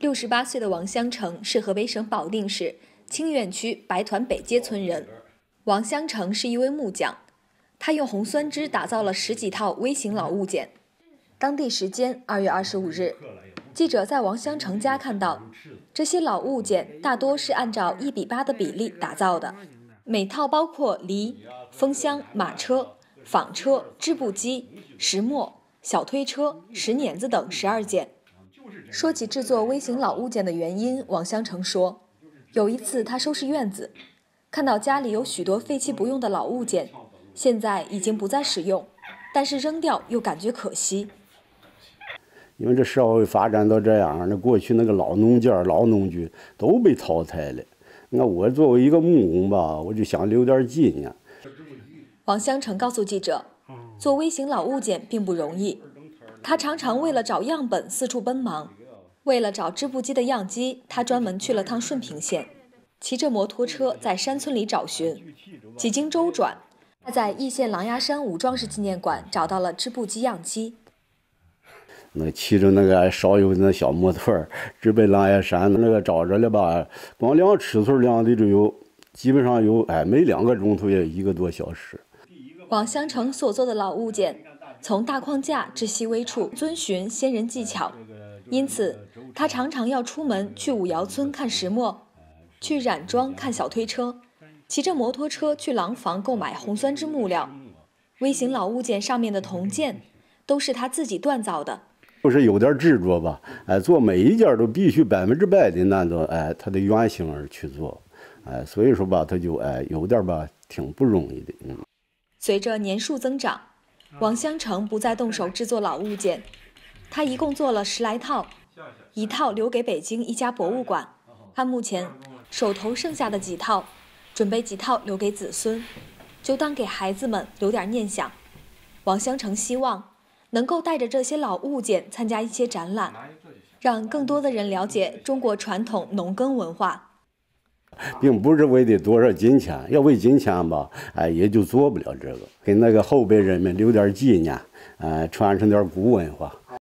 六十八岁的王香成是河北省保定市清苑区白团北街村人。王香成是一位木匠，他用红酸枝打造了十几套微型老物件。当地时间二月二十五日，记者在王香成家看到，这些老物件大多是按照一比八的比例打造的，每套包括犁、风箱、马车、纺车、织布机、石磨、小推车、石碾子等十二件。说起制作微型老物件的原因，王香成说：“有一次他收拾院子，看到家里有许多废弃不用的老物件，现在已经不再使用，但是扔掉又感觉可惜。因为这社会发展到这样，那过去那个老农件、老农具都被淘汰了。那我作为一个木工吧，我就想留点纪念。”王香成告诉记者：“做微型老物件并不容易，他常常为了找样本四处奔忙。”为了找织布机的样机，他专门去了趟顺平县，骑着摩托车在山村里找寻。几经周转，他在易县狼牙山武装史纪念馆找到了织布机样机。那骑着那个少有那小摩托，直奔狼牙山那个找着了吧？光量尺寸量的就有，基本上有哎，每两个钟头也一个多小时。往香城所做的老物件，从大框架至细微处，遵循先人技巧。因此，他常常要出门去五窑村看石磨，去染庄看小推车，骑着摩托车去廊坊购买红酸枝木料。微型老物件上面的铜件，都是他自己锻造的，就是有点执着吧。哎，做每一件都必须百分之百的按照哎他的原型而去做，哎，所以说吧，他就哎有点吧，挺不容易的。嗯。随着年数增长，王相成不再动手制作老物件。他一共做了十来套，一套留给北京一家博物馆。他目前手头剩下的几套，准备几套留给子孙，就当给孩子们留点念想。王相成希望能够带着这些老物件参加一些展览，让更多的人了解中国传统农耕文化。并不是为的多少金钱，要为金钱吧，哎，也就做不了这个，给那个后辈人们留点纪念，呃，传承点古文化。